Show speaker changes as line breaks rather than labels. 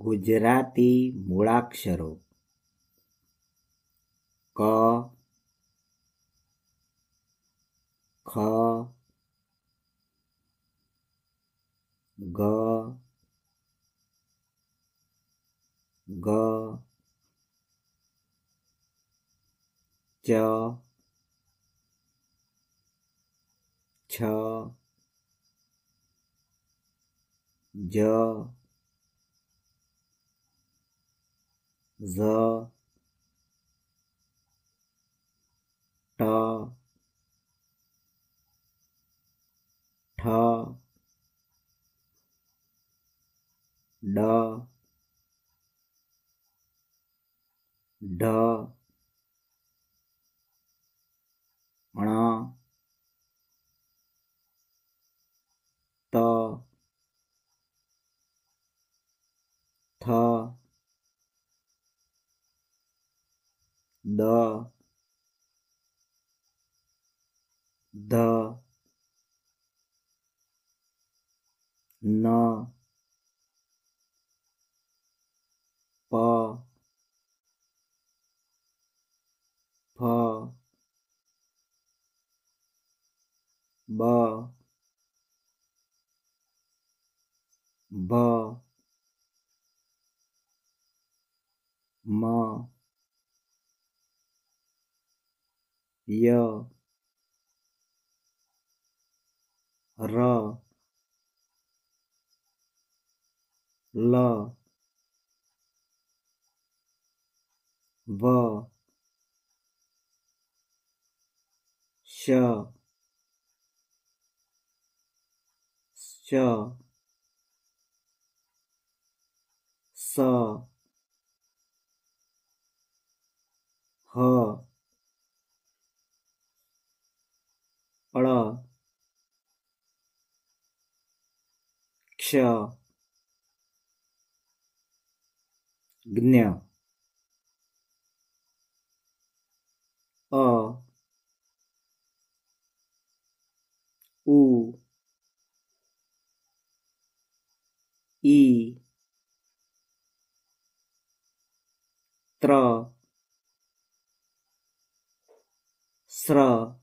ગુજરાતી મૂળાક્ષરો ક ખ ગ ગ ચ છ જ the ta tha da da દ ધ ન પ ફ બ ભ મ ય ર લ વ શ શ સ હ молчал. Гнял. А. У. И. Тра. Сра.